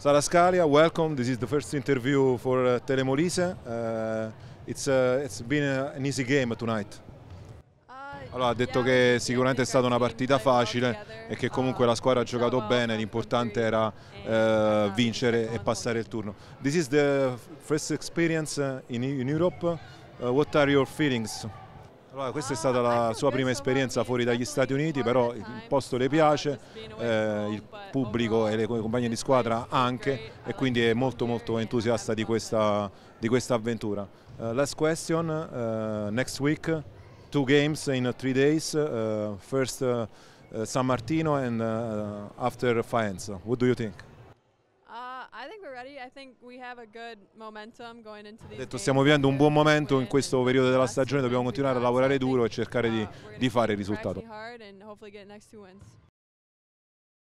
Sara Scalia, welcome. This is the first interview for uh, Telemolise. Uh, it's, uh, it's been a, uh, an easy game tonight. Allora, ha detto che sicuramente è stata una partita facile e che comunque la squadra ha giocato bene, l'importante era uh, vincere e passare il turno. This is the first experience uh, in, in Europe. Uh, what are your feelings? Allora, questa è stata la sua prima esperienza fuori dagli Stati Uniti, però il posto le piace, eh, il pubblico e le compagne di squadra anche e quindi è molto molto entusiasta di questa, di questa avventura. Uh, last question, uh, next week, two games in three days, uh, first San Martino and after Faenza, what do you think? Ha detto stiamo vivendo un buon momento in questo periodo della stagione, dobbiamo continuare a lavorare duro e cercare di, uh, di fare il risultato.